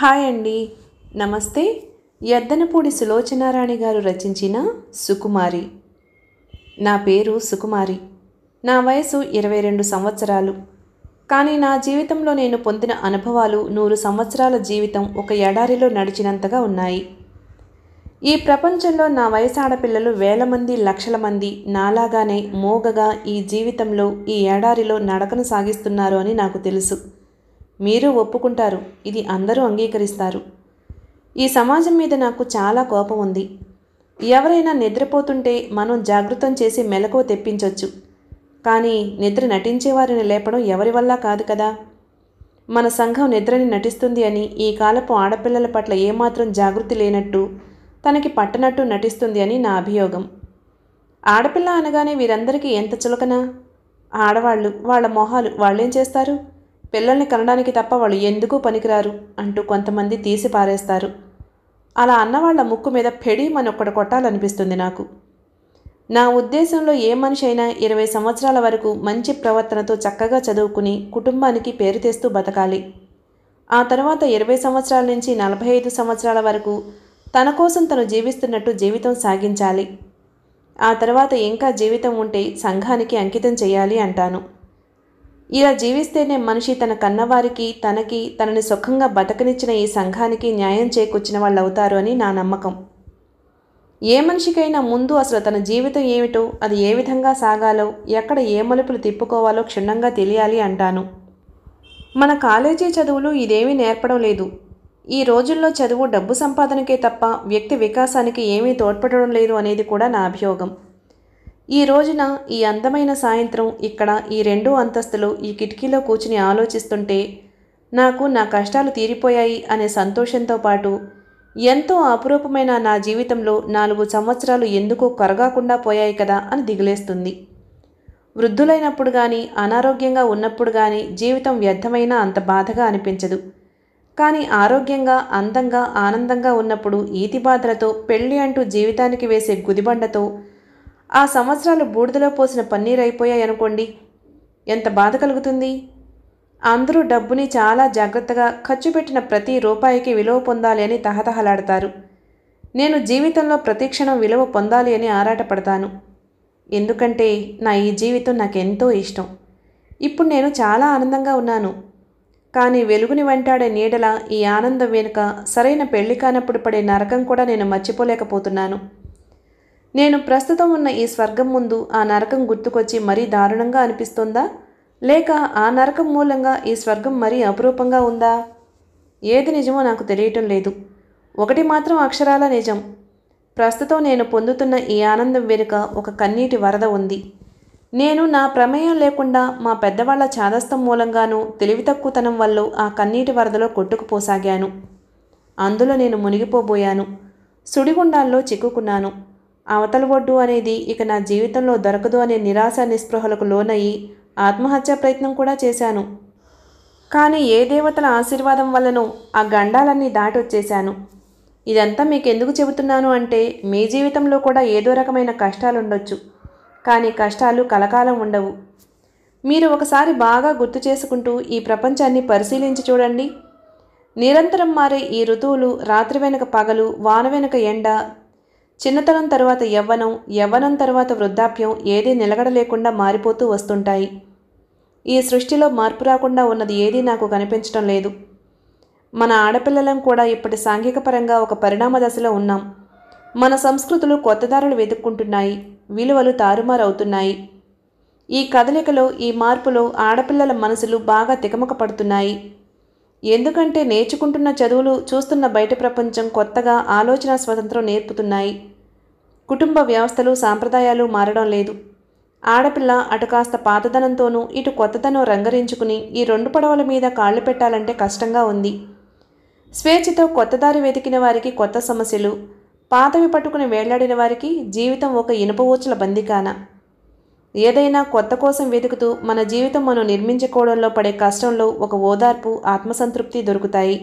hi అండి నమస్తే ఎద్దనపూడి సులోచనారాణి గారు రచించిన సుకుమారి నా పేరు సుకుమారి నా వయసు ఇరవై రెండు సంవత్సరాలు కానీ నా జీవితంలో నేను పొందిన అనుభవాలు నూరు సంవత్సరాల జీవితం ఒక ఎడారిలో నడిచినంతగా ఉన్నాయి ఈ ప్రపంచంలో నా వయసు ఆడపిల్లలు వేల మంది లక్షల మంది నాలాగానే మోగగా ఈ జీవితంలో ఈ ఏడారిలో నడకను సాగిస్తున్నారు అని నాకు తెలుసు మీరు ఒప్పుకుంటారు ఇది అందరూ అంగీకరిస్తారు ఈ సమాజం మీద నాకు చాలా కోపం ఉంది ఎవరైనా నిద్రపోతుంటే మనం జాగృతం చేసి మెలకువ తెప్పించవచ్చు కానీ నిద్ర నటించేవారిని లేపడం ఎవరి వల్ల కాదు కదా మన సంఘం నిద్రని నటిస్తుంది అని ఈ కాలపు ఆడపిల్లల పట్ల ఏమాత్రం జాగృతి లేనట్టు తనకి పట్టనట్టు నటిస్తుంది అని నా అభియోగం ఆడపిల్ల అనగానే వీరందరికీ ఎంత చులకనా ఆడవాళ్ళు వాళ్ళ మొహాలు వాళ్ళేం చేస్తారు పిల్లల్ని కనడానికి తప్ప వాళ్ళు ఎందుకు పనికిరారు అంటూ కొంతమంది తీసి పారేస్తారు అలా అన్నవాళ్ల ముక్కు మీద పెడి మన ఒక్కడ కొట్టాలనిపిస్తుంది నాకు నా ఉద్దేశంలో ఏ మనిషి అయినా ఇరవై సంవత్సరాల వరకు మంచి ప్రవర్తనతో చక్కగా చదువుకుని కుటుంబానికి పేరు తెస్తూ బతకాలి ఆ తర్వాత ఇరవై సంవత్సరాల నుంచి నలభై ఐదు సంవత్సరాల వరకు తన కోసం తను జీవిస్తున్నట్టు జీవితం సాగించాలి ఆ తర్వాత ఇంకా జీవితం ఉంటే సంఘానికి అంకితం చేయాలి అంటాను ఇలా జీవిస్తేనే మనిషి తన కన్నవారికి తనకి తనని సుఖంగా బతకనిచ్చిన ఈ సంఘానికి న్యాయం చేకూర్చిన వాళ్ళు అవుతారు అని నా నమ్మకం ఏ మనిషికైనా ముందు అసలు తన జీవితం ఏమిటో అది ఏ విధంగా సాగాలో ఎక్కడ ఏ మలుపులు తిప్పుకోవాలో క్షుణ్ణంగా తెలియాలి అంటాను మన కాలేజీ చదువులు ఇదేమీ నేర్పడం లేదు ఈ రోజుల్లో చదువు డబ్బు సంపాదనకే తప్ప వ్యక్తి వికాసానికి ఏమీ తోడ్పడడం లేదు అనేది కూడా నా అభియోగం ఈ రోజున ఈ అందమైన సాయంత్రం ఇక్కడ ఈ రెండో అంతస్తులు ఈ కిటికీలో కూర్చుని ఆలోచిస్తుంటే నాకు నా కష్టాలు తీరిపోయాయి అనే సంతోషంతో పాటు ఎంతో అపురూపమైన నా జీవితంలో నాలుగు సంవత్సరాలు ఎందుకో కరగాకుండా పోయాయి కదా అని దిగులేస్తుంది వృద్ధులైనప్పుడు కానీ అనారోగ్యంగా ఉన్నప్పుడు కానీ జీవితం వ్యర్థమైనా అంత బాధగా అనిపించదు కానీ ఆరోగ్యంగా అందంగా ఆనందంగా ఉన్నప్పుడు ఈతి బాధలతో పెళ్ళి అంటూ జీవితానికి వేసే గుదిబండతో ఆ సంవత్సరాలు బూడిదలో పోసిన పన్నీరు అయిపోయాయనుకోండి ఎంత బాధ కలుగుతుంది అందరూ డబ్బుని చాలా జాగ్రత్తగా ఖర్చు పెట్టిన ప్రతి రూపాయికి విలువ పొందాలి అని తహతహలాడతారు నేను జీవితంలో ప్రతిక్షణం విలువ పొందాలి అని ఆరాటపడతాను ఎందుకంటే నా ఈ జీవితం నాకెంతో ఇష్టం ఇప్పుడు నేను చాలా ఆనందంగా ఉన్నాను కానీ వెలుగుని వెంటాడే నీడల ఈ ఆనందం వెనుక సరైన పెళ్లి కానప్పుడు పడే నరకం కూడా నేను మర్చిపోలేకపోతున్నాను నేను ప్రస్తుతం ఉన్న ఈ స్వర్గం ముందు ఆ నరకం గుర్తుకొచ్చి మరీ దారుణంగా అనిపిస్తుందా లేక ఆ నరకం మూలంగా ఈ స్వర్గం మరీ అపురూపంగా ఉందా ఏది నిజమో నాకు తెలియటం లేదు ఒకటి మాత్రం అక్షరాల నిజం ప్రస్తుతం నేను పొందుతున్న ఈ ఆనందం వెనుక ఒక కన్నీటి వరద ఉంది నేను నా ప్రమేయం లేకుండా మా పెద్దవాళ్ల చాదస్తం మూలంగానూ తెలివి తక్కువతనం వల్ల ఆ కన్నీటి వరదలో కొట్టుకుపోసాగాను అందులో నేను మునిగిపోబోయాను సుడిగుండాల్లో చిక్కుకున్నాను అవతల ఒడ్డు అనేది ఇక నా జీవితంలో దొరకదు అనే నిరాశ నిస్పృహలకు లోనయ్యి ఆత్మహత్యా ప్రయత్నం కూడా చేశాను కానీ ఏ దేవతల ఆశీర్వాదం వల్లనో ఆ గండాలన్నీ దాటొచ్చేశాను ఇదంతా మీకెందుకు చెబుతున్నాను అంటే మీ జీవితంలో కూడా ఏదో రకమైన కష్టాలు ఉండొచ్చు కానీ కష్టాలు కలకాలం ఉండవు మీరు ఒకసారి బాగా గుర్తు చేసుకుంటూ ఈ ప్రపంచాన్ని పరిశీలించి చూడండి నిరంతరం మారే ఈ ఋతువులు రాత్రి వెనుక పగలు వాన వెనుక ఎండ చిన్నతనం తర్వాత యవ్వనం యవ్వనం తర్వాత వృద్ధాప్యం ఏదీ నిలగడలేకుండా మారిపోతూ వస్తుంటాయి ఈ సృష్టిలో మార్పు రాకుండా ఉన్నది ఏదీ నాకు కనిపించడం లేదు మన ఆడపిల్లలం కూడా ఇప్పటి సాంఘిక పరంగా ఒక పరిణామ దశలో ఉన్నాం మన సంస్కృతులు కొత్తదారులు వెతుక్కుంటున్నాయి విలువలు తారుమారవుతున్నాయి ఈ కదలికలో ఈ మార్పులో ఆడపిల్లల మనసులు బాగా తికమక పడుతున్నాయి ఎందుకంటే నేర్చుకుంటున్న చదువులు చూస్తున్న బయట ప్రపంచం కొత్తగా ఆలోచన స్వతంత్రం నేర్పుతున్నాయి కుటుంబ వ్యవస్థలు సాంప్రదాయాలు మారడం లేదు ఆడపిల్ల అటు కాస్త పాతదనంతోనూ ఇటు కొత్తదనం రంగరించుకుని ఈ రెండు పడవల మీద కాళ్ళు పెట్టాలంటే కష్టంగా ఉంది స్వేచ్ఛతో కొత్తదారి వెతికిన వారికి కొత్త సమస్యలు పాతవి పట్టుకుని వేళ్లాడిన వారికి జీవితం ఒక ఇనుప బందికాన ఏదైనా కొత్త కోసం వెతుకుతూ మన జీవితం మనం నిర్మించుకోవడంలో పడే కష్టంలో ఒక ఓదార్పు ఆత్మసంతృప్తి దొరుకుతాయి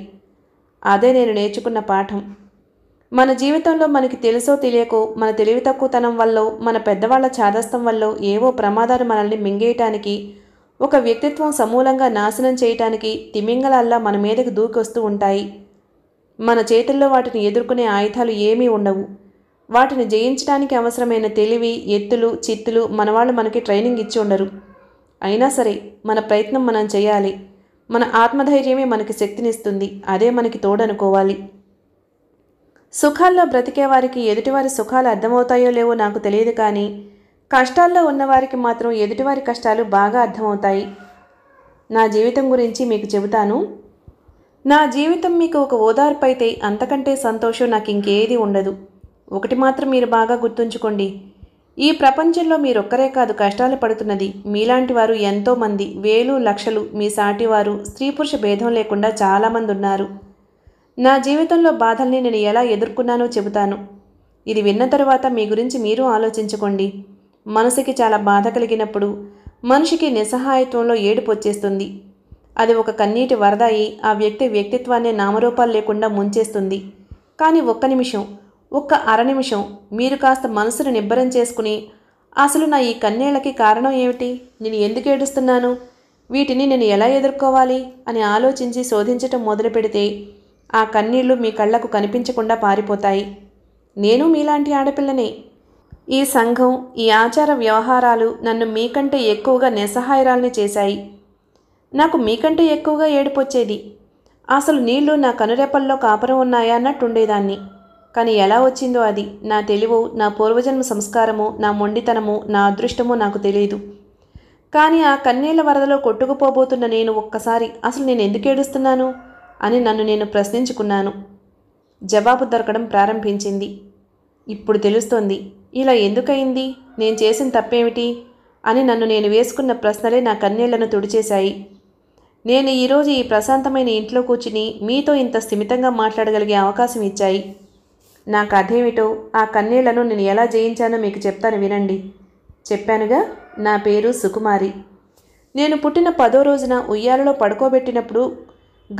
అదే నేను నేర్చుకున్న పాఠం మన జీవితంలో మనకి తెలుసో తెలియకో మన తెలివి తక్కువతనం వల్ల మన పెద్దవాళ్ల చాదస్తం వల్ల ఏవో ప్రమాదాలు మనల్ని మింగేయటానికి ఒక వ్యక్తిత్వం సమూలంగా నాశనం చేయటానికి తిమింగలల్లా మన మీదకి దూకొస్తూ ఉంటాయి మన చేతుల్లో వాటిని ఎదుర్కొనే ఆయుధాలు ఏమీ ఉండవు వాటిని జయించడానికి అవసరమైన తెలివి ఎత్తులు చిత్తులు మనవాళ్ళు మనకి ట్రైనింగ్ ఇచ్చి ఉండరు అయినా సరే మన ప్రయత్నం మనం చేయాలి మన ఆత్మధైర్యమే మనకి శక్తినిస్తుంది అదే మనకి తోడనుకోవాలి సుఖాల్లో బ్రతికేవారికి ఎదుటివారి సుఖాలు అర్థమవుతాయో లేవో నాకు తెలియదు కానీ కష్టాల్లో ఉన్నవారికి మాత్రం ఎదుటివారి కష్టాలు బాగా అర్థమవుతాయి నా జీవితం గురించి మీకు చెబుతాను నా జీవితం మీకు ఒక ఓదార్పు అయితే అంతకంటే సంతోషం నాకు ఇంకేది ఉండదు ఒకటి మాత్రం మీరు బాగా గుర్తుంచుకోండి ఈ ప్రపంచంలో మీరొక్కరే కాదు కష్టాలు పడుతున్నది మీలాంటి వారు ఎంతోమంది వేలు లక్షలు మీ సాటివారు స్త్రీ పురుష భేదం లేకుండా చాలామంది ఉన్నారు నా జీవితంలో బాధల్ని నేను ఎలా ఎదుర్కొన్నానో చెబుతాను ఇది విన్న తరువాత మీ గురించి మీరు ఆలోచించుకోండి మనసుకి చాలా బాధ కలిగినప్పుడు మనిషికి నిస్సహాయత్వంలో ఏడుపు వచ్చేస్తుంది అది ఒక కన్నీటి వరద అయి ఆ వ్యక్తి వ్యక్తిత్వాన్ని నామరూపాలు లేకుండా ముంచేస్తుంది కానీ ఒక్క నిమిషం ఒక్క అర నిమిషం మీరు కాస్త మనసును నిబ్బరం చేసుకుని అసలు నా ఈ కన్నీళ్ళకి కారణం ఏమిటి నేను ఎందుకు ఏడుస్తున్నాను వీటిని నేను ఎలా ఎదుర్కోవాలి అని ఆలోచించి శోధించటం మొదలు పెడితే ఆ కన్నీళ్లు మీ కళ్లకు కనిపించకుండా పారిపోతాయి నేను మీలాంటి ఆడపిల్లనే ఈ సంఘం ఈ ఆచార వ్యవహారాలు నన్ను మీకంటే ఎక్కువగా నిస్సహాయరాల్ని చేశాయి నాకు మీకంటే ఎక్కువగా ఏడుపొచ్చేది అసలు నీళ్లు నా కనురెప్పల్లో కాపురం ఉన్నాయా అన్నట్టుండేదాన్ని కానీ ఎలా వచ్చిందో అది నా తెలివో నా పూర్వజన్మ సంస్కారము నా మొండితనము నా అదృష్టము నాకు తెలియదు కానీ ఆ కన్నీళ్ల వరదలో కొట్టుకుపోబోతున్న నేను ఒక్కసారి అసలు నేను ఎందుకు ఏడుస్తున్నాను అని నన్ను నేను ప్రశ్నించుకున్నాను జవాబు దొరకడం ప్రారంభించింది ఇప్పుడు తెలుస్తోంది ఇలా ఎందుకయింది నేను చేసిన తప్పేమిటి అని నన్ను నేను వేసుకున్న ప్రశ్నలే నా కన్నీళ్లను తుడిచేశాయి నేను ఈరోజు ఈ ప్రశాంతమైన ఇంట్లో కూర్చుని మీతో ఇంత స్థిమితంగా మాట్లాడగలిగే అవకాశం ఇచ్చాయి నా కథేమిటో ఆ కన్నీళ్లను నేను ఎలా జయించానో మీకు చెప్తాను వినండి చెప్పానుగా నా పేరు సుకుమారి నేను పుట్టిన పదో రోజున ఉయ్యాలలో పడుకోబెట్టినప్పుడు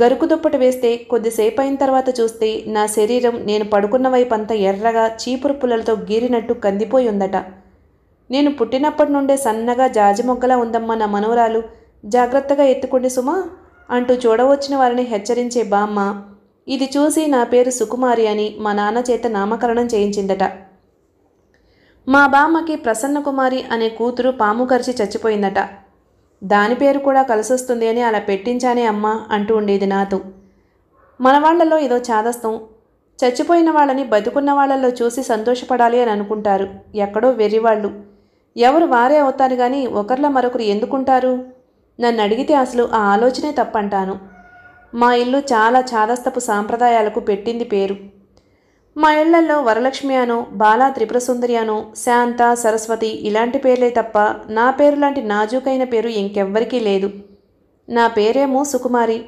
గరుకు దుప్పట వేస్తే కొద్దిసేపు అయిన తర్వాత చూస్తే నా శరీరం నేను పడుకున్న వైపంతా ఎర్రగా చీపురు పుల్లలతో గీరినట్టు కందిపోయి ఉందట నేను పుట్టినప్పటి నుండే సన్నగా జాజి మొగ్గలా ఉందమ్మా నా మనవరాలు జాగ్రత్తగా ఎత్తుకోండి సుమా అంటూ చూడవచ్చిన వారిని హెచ్చరించే బామ్మ ఇది చూసి నా పేరు సుకుమారి అని మా నాన్న చేత నామకరణం చేయించిందట మా బామ్మకి ప్రసన్నకుమారి అనే కూతురు పాము కరిచి చచ్చిపోయిందట దాని పేరు కూడా కలిసొస్తుంది అని అలా పెట్టించానే అమ్మ అంటూ ఉండేది నాతో మన వాళ్లలో ఇదో చాదస్తం చచ్చిపోయిన వాళ్ళని బతుకున్న వాళ్ళల్లో చూసి సంతోషపడాలి అని అనుకుంటారు ఎక్కడో వెర్రివాళ్ళు ఎవరు వారే అవుతారు కానీ ఒకరిలో మరొకరు ఎందుకుంటారు నన్ను అడిగితే అసలు ఆ ఆలోచనే తప్పంటాను మా ఇల్లు చాలా చాదస్తపు సాంప్రదాయాలకు పెట్టింది పేరు మా ఇళ్లలో వరలక్ష్మి అను బాలా త్రిపురసుందరి అను శాంత సరస్వతి ఇలాంటి పేర్లే తప్ప నా పేరు లాంటి నాజూకైన పేరు ఇంకెవ్వరికీ లేదు నా పేరేమో సుకుమారి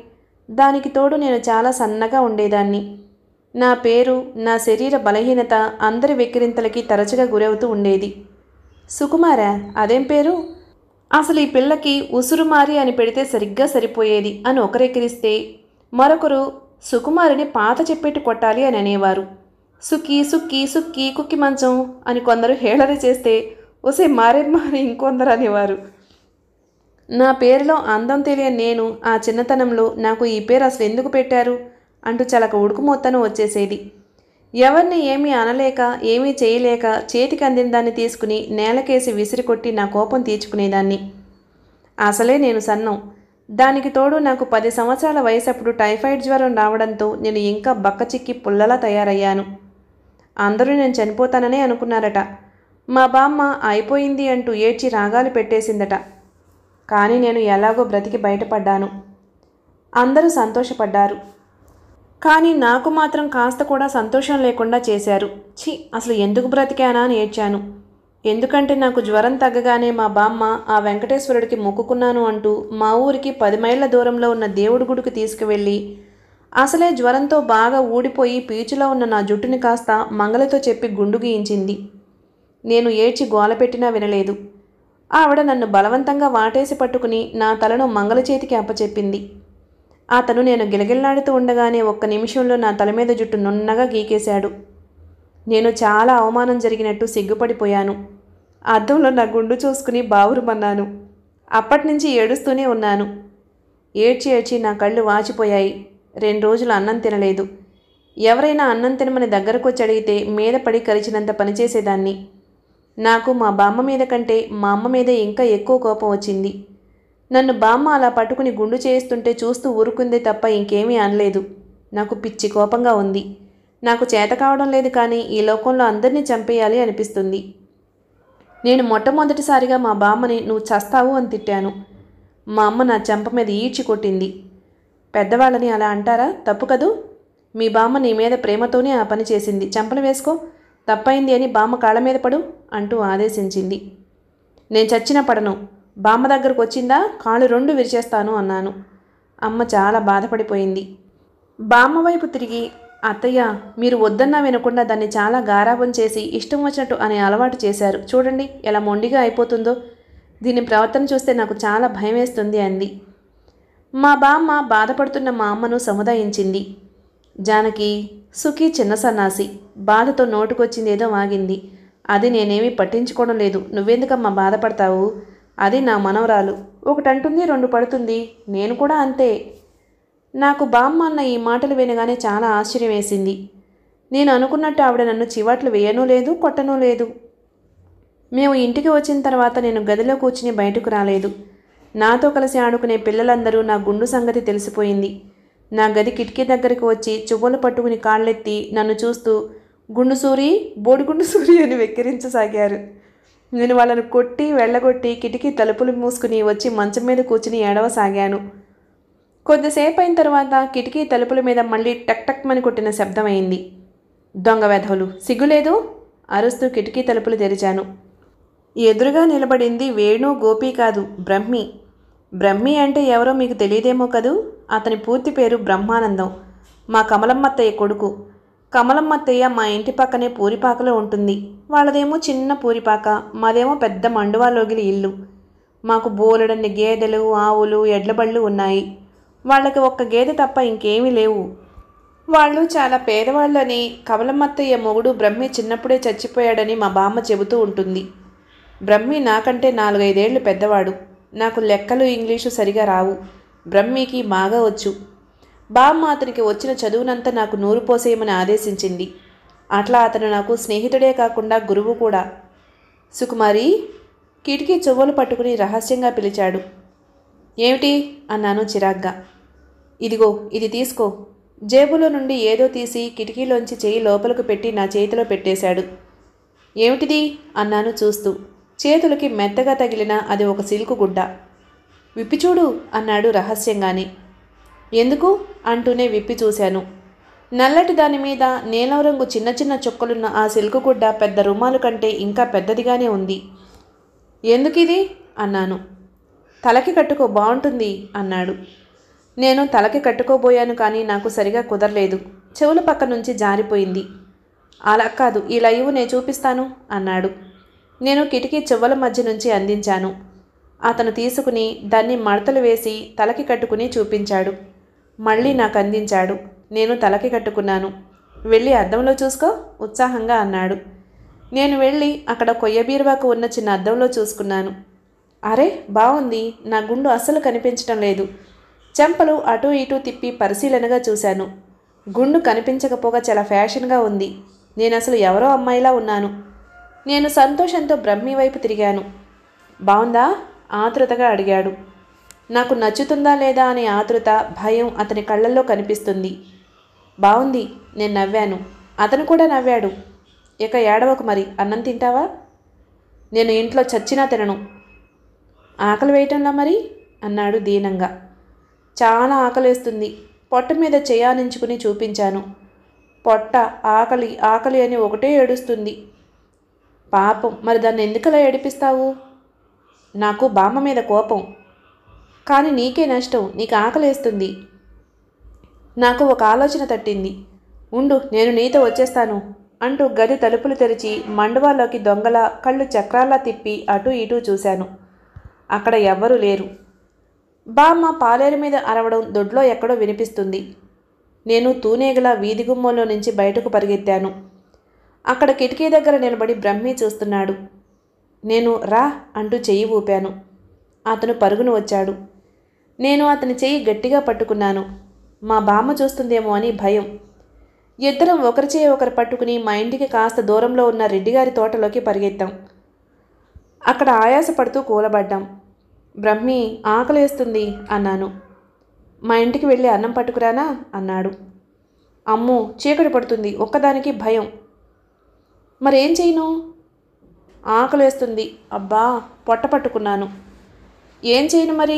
దానికి తోడు నేను చాలా సన్నగా ఉండేదాన్ని నా పేరు నా శరీర బలహీనత అందరి వెక్కిరింతలకి తరచుగా గురవుతూ ఉండేది సుకుమార అదేం పేరు అసలు ఈ పిల్లకి ఉసురుమారి అని పెడితే సరిగ్గా సరిపోయేది అని ఒకరెక్కిరిస్తే మరొకరు సుకుమారిని పాత చెప్పేట్టు కొట్టాలి అని అనేవారు సుక్కి సుక్కి సుక్కి కుక్కి మంచం అని కొందరు హేళన చేస్తే ఒసే మారే మారే ఇంకొందరు అనేవారు నా పేరులో అందం తెలియని నేను ఆ చిన్నతనంలో నాకు ఈ పేరు అసలు ఎందుకు పెట్టారు అంటూ చలక ఉడుకుమూతను వచ్చేసేది ఎవరిని ఏమీ అనలేక ఏమీ చేయలేక చేతికి అందిన దాన్ని తీసుకుని నేలకేసి విసిరికొట్టి నా కోపం తీర్చుకునేదాన్ని అసలే నేను సన్నం దానికి తోడు నాకు పది సంవత్సరాల వయసప్పుడు టైఫాయిడ్ జ్వరం రావడంతో నేను ఇంకా బక్కచిక్కి పుల్లలా తయారయ్యాను అందరూ నేను చనిపోతాననే అనుకున్నారట మా బామ్మ అయిపోయింది అంటూ ఏడ్చి రాగాలు పెట్టేసిందట కానీ నేను ఎలాగో బ్రతికి బయటపడ్డాను అందరూ సంతోషపడ్డారు కానీ నాకు మాత్రం కాస్త కూడా సంతోషం లేకుండా చేశారు ఛీ అసలు ఎందుకు బ్రతికానా అని ఏడ్చాను ఎందుకంటే నాకు జ్వరం తగ్గగానే మా బామ్మ ఆ వెంకటేశ్వరుడికి మొక్కుకున్నాను అంటూ మా ఊరికి పది మైళ్ళ దూరంలో ఉన్న దేవుడి గుడికి తీసుకువెళ్ళి అసలే జ్వరంతో బాగా ఊడిపోయి పీచులో ఉన్న నా జుట్టుని కాస్త మంగళతో చెప్పి గుండు గీయించింది నేను ఏడ్చి గోలపెట్టినా వినలేదు ఆవిడ నన్ను బలవంతంగా వాటేసి పట్టుకుని నా తలను మంగళ చేతికి అప్పచెప్పింది అతను నేను గిలగిల్లాడుతూ ఉండగానే ఒక్క నిమిషంలో నా తల మీద జుట్టు నున్నగా గీకేశాడు నేను చాలా అవమానం జరిగినట్టు సిగ్గుపడిపోయాను అద్దంలో నా గుండు చూసుకుని బావురుమన్నాను అప్పటినుంచి ఏడుస్తూనే ఉన్నాను ఏడ్చి ఏడ్చి నా కళ్ళు వాచిపోయాయి రెండు రోజులు అన్నం తినలేదు ఎవరైనా అన్నం తినమని దగ్గరకు వచ్చి అడిగితే మీద పడి కరిచినంత పనిచేసేదాన్ని నాకు మా బామ్మ మీద కంటే మా అమ్మ మీద ఇంకా ఎక్కువ కోపం వచ్చింది నన్ను బామ్మ అలా పట్టుకుని గుండు చేస్తుంటే చూస్తూ ఊరుకుందే తప్ప ఇంకేమీ అనలేదు నాకు పిచ్చి కోపంగా ఉంది నాకు చేత కావడం లేదు కానీ ఈ లోకంలో అందరినీ చంపేయాలి అనిపిస్తుంది నేను మొట్టమొదటిసారిగా మా బామ్మని నువ్వు చస్తావు అని తిట్టాను మా అమ్మ నా చెంప మీద ఈడ్చి కొట్టింది పెద్దవాళ్ళని అలా అంటారా తప్పు కదూ మీ బామ్మ నీ మీద ప్రేమతోనే ఆ పని చేసింది చెంపలు వేసుకో తప్పైంది అని బామ్మ కాళ్ళ మీద పడు అంటూ ఆదేశించింది నేను చచ్చిన పడను బామ్మ దగ్గరకు వచ్చిందా కాళ్ళు రెండు విరిచేస్తాను అన్నాను అమ్మ చాలా బాధపడిపోయింది బామ్మ వైపు తిరిగి అత్తయ్య మీరు వద్దన్నా వినకుండా దాన్ని చాలా గారాబం చేసి ఇష్టం వచ్చినట్టు అనే అలవాటు చేశారు చూడండి ఎలా మొండిగా అయిపోతుందో దీని ప్రవర్తన చూస్తే నాకు చాలా భయం వేస్తుంది అంది మా బామ్మ బాధపడుతున్న మా అమ్మను సముదాయించింది జానకి సుఖి చిన్న సన్నాసి బాధతో నోటుకొచ్చిందేదో వాగింది అది నేనేమీ పట్టించుకోవడం లేదు నువ్వెందుకమ్మా బాధపడతావు అది నా మనవరాలు ఒకటంటుంది రెండు పడుతుంది నేను కూడా అంతే నాకు బామ్మ అన్న ఈ మాటలు వినగానే చాలా ఆశ్చర్యం వేసింది నేను అనుకున్నట్టు ఆవిడ నన్ను చివాట్లు వేయనూ లేదు కొట్టనూ లేదు మేము ఇంటికి వచ్చిన తర్వాత నేను గదిలో కూర్చుని బయటకు రాలేదు నాతో కలిసి ఆడుకునే పిల్లలందరూ నా గుండు సంగతి తెలిసిపోయింది నా గది కిటికీ దగ్గరికి వచ్చి చువ్వలు పట్టుకుని కాళ్ళెత్తి నన్ను చూస్తూ గుండు సూరి బోడిగుండు సూరి అని వెక్కిరించసాగారు నేను వాళ్ళను కొట్టి వెళ్ళగొట్టి కిటికీ తలుపులు మూసుకుని వచ్చి మంచం మీద కూర్చుని ఏడవసాగాను కొద్దిసేపు అయిన తర్వాత కిటికీ తలుపుల మీద మళ్ళీ టక్ టక్ మని కొట్టిన శబ్దమైంది దొంగ వెధవులు సిగ్గులేదు అరుస్తూ కిటికీ తలుపులు తెరిచాను ఎదురుగా నిలబడింది వేణు గోపి కాదు బ్రహ్మి బ్రహ్మి అంటే ఎవరో మీకు తెలియదేమో కదూ అతని పూర్తి పేరు బ్రహ్మానందం మా కమలమ్మత్తయ్య కొడుకు కమలమ్మత్తయ్య మా ఇంటి పక్కనే పూరిపాకలో ఉంటుంది వాళ్ళదేమో చిన్న పూరిపాక మాదేమో పెద్ద మండువాలోగిలి ఇల్లు మాకు బోలెడన్ని గేదెలు ఆవులు ఎడ్లబళ్ళు ఉన్నాయి వాళ్ళకి ఒక్క గేదె తప్ప ఇంకేమీ లేవు వాళ్ళు చాలా పేదవాళ్ళని కమలమ్మత్తయ్య మొగుడు బ్రహ్మి చిన్నప్పుడే చచ్చిపోయాడని మా బామ్మ చెబుతూ ఉంటుంది బ్రహ్మి నాకంటే నాలుగైదేళ్లు పెద్దవాడు నాకు లెక్కలు ఇంగ్లీషు సరిగా రావు బ్రహ్మికి బాగా వచ్చు బామ్మ అతనికి వచ్చిన చదువునంతా నాకు నూరు పోసేయమని ఆదేశించింది అట్లా అతను నాకు స్నేహితుడే కాకుండా గురువు కూడా సుకుమారి కిటికీ చువ్వలు పట్టుకుని రహస్యంగా పిలిచాడు ఏమిటి అన్నాను చిరాగ్గా ఇదిగో ఇది తీసుకో జేబులో నుండి ఏదో తీసి కిటికీలోంచి చేయి లోపలకు పెట్టి నా చేతిలో పెట్టేశాడు ఏమిటిది అన్నాను చూస్తూ చేతులకి మెత్తగా తగిలిన అది ఒక సిల్కు గుడ్డ విప్పిచూడు అన్నాడు రహస్యంగానే ఎందుకు అంటూనే విప్పి చూశాను నల్లటి దాని మీద నీలం రంగు చిన్న చిన్న చుక్కలున్న ఆ సిల్కు గుడ్డ పెద్ద రుమాలు కంటే ఇంకా పెద్దదిగానే ఉంది ఎందుకిది అన్నాను తలకి కట్టుకో బాగుంటుంది అన్నాడు నేను తలకి కట్టుకోబోయాను కానీ నాకు సరిగా కుదరలేదు చెవుల పక్క నుంచి జారిపోయింది అలా కాదు ఇలా ఇవ్వు నేను చూపిస్తాను అన్నాడు నేను కిటికీ చెవ్వల మధ్య నుంచి అందించాను అతను తీసుకుని దాన్ని మడతలు వేసి తలకి కట్టుకుని చూపించాడు మళ్ళీ నాకు అందించాడు నేను తలకి కట్టుకున్నాను వెళ్ళి అద్దంలో చూసుకో ఉత్సాహంగా అన్నాడు నేను వెళ్ళి అక్కడ కొయ్యబీరువాకు ఉన్న చిన్న అద్దంలో చూసుకున్నాను అరే బాగుంది నా గుండు అస్సలు కనిపించడం లేదు చెంపలు అటూ ఇటూ తిప్పి పరిశీలనగా చూశాను గుండు కనిపించకపోగా చాలా ఫ్యాషన్గా ఉంది నేను అసలు ఎవరో అమ్మాయిలా ఉన్నాను నేను సంతోషంతో బ్రహ్మి వైపు తిరిగాను బావుందా ఆతృతగా అడిగాడు నాకు నచ్చుతుందా లేదా అనే ఆతృత భయం అతని కళ్ళల్లో కనిపిస్తుంది బావుంది నేను నవ్వాను అతను కూడా నవ్వాడు ఇక ఏడవకు మరి అన్నం తింటావా నేను ఇంట్లో చచ్చినా తినను ఆకలి వేయటంలా మరి అన్నాడు దీనంగా చాలా ఆకలి వేస్తుంది పొట్ట మీద చేయానించుకుని చూపించాను పొట్ట ఆకలి ఆకలి అని ఒకటే ఏడుస్తుంది పాపం మరి దాన్ని ఎందుకలా ఏడిపిస్తావు నాకు బామ్మ మీద కోపం కానీ నీకే నష్టం నీకు ఆకలేస్తుంది నాకు ఒక ఆలోచన తట్టింది ఉండు నేను నీతో వచ్చేస్తాను అంటూ గది తలుపులు తెరిచి మండవాలోకి దొంగల కళ్ళు చక్రాల్లా తిప్పి అటూ ఇటూ చూశాను అక్కడ ఎవ్వరూ లేరు బామ్మ పాలేరు మీద అరవడం దొడ్లో ఎక్కడో వినిపిస్తుంది నేను తూనేగల వీధిగుమ్మంలో నుంచి బయటకు పరిగెత్తాను అక్కడ కిటికీ దగ్గర నిలబడి బ్రహ్మి చూస్తున్నాడు నేను రా అంటూ చెయ్యి ఊపాను అతను పరుగును వచ్చాడు నేను అతని చెయ్యి గట్టిగా పట్టుకున్నాను మా బామ్మ చూస్తుందేమో అని భయం ఇద్దరం ఒకరి చేయి ఒకరు పట్టుకుని మా ఇంటికి కాస్త దూరంలో ఉన్న రెడ్డిగారి తోటలోకి పరిగెత్తాం అక్కడ ఆయాసపడుతూ కూలబడ్డాం బ్రహ్మి ఆకలేస్తుంది అన్నాను మా ఇంటికి వెళ్ళి అన్నం పట్టుకురానా అన్నాడు అమ్ము చీకటి పడుతుంది ఒక్కదానికి భయం మరేం చేయను ఆకలేస్తుంది అబ్బా పొట్ట పట్టుకున్నాను ఏం చేయను మరి